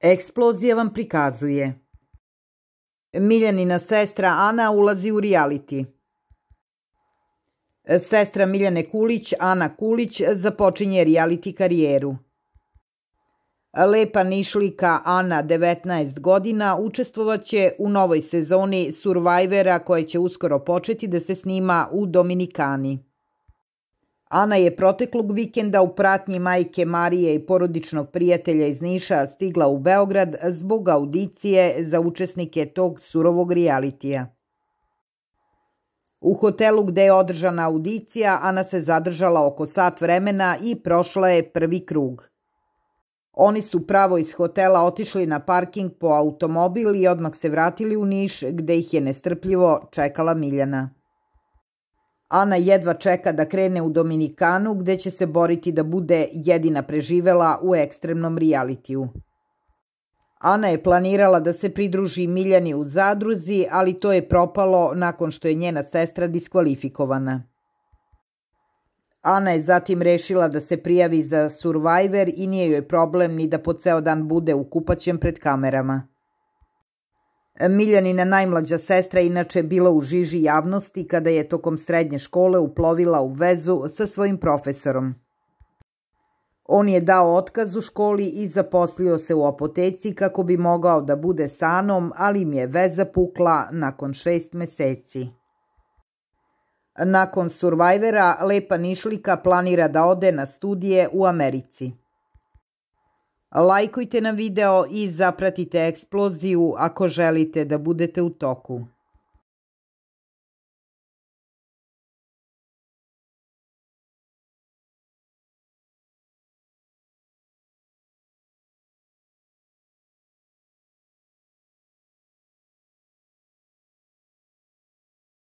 Eksplozija vam prikazuje. Miljanina sestra Ana ulazi u reality. Sestra Miljane Kulić, Ana Kulić, započinje reality karijeru. Lepa Nišlika Ana, 19 godina, učestvovaće u novoj sezoni Survivora koja će uskoro početi da se snima u Dominikani. Ana je proteklog vikenda u pratnji majke Marije i porodičnog prijatelja iz Niša stigla u Beograd zbog audicije za učesnike tog surovog realitija. U hotelu gde je održana audicija, Ana se zadržala oko sat vremena i prošla je prvi krug. Oni su pravo iz hotela otišli na parking po automobil i odmah se vratili u Niš gde ih je nestrpljivo čekala Miljana. Ana jedva čeka da krene u Dominikanu gde će se boriti da bude jedina preživela u ekstremnom realitiju. Ana je planirala da se pridruži Miljani u zadruzi, ali to je propalo nakon što je njena sestra diskvalifikovana. Ana je zatim rešila da se prijavi za Survivor i nije joj problem ni da po ceo dan bude u kupaćem pred kamerama. Miljanina najmlađa sestra inače bila u žiži javnosti kada je tokom srednje škole uplovila u vezu sa svojim profesorom. On je dao otkaz u školi i zaposlio se u apoteci kako bi mogao da bude sanom, ali im je veza pukla nakon šest meseci. Nakon Survivora, Lepa Nišlika planira da ode na studije u Americi. Lajkujte na video i zapratite eksploziju ako želite da budete u toku.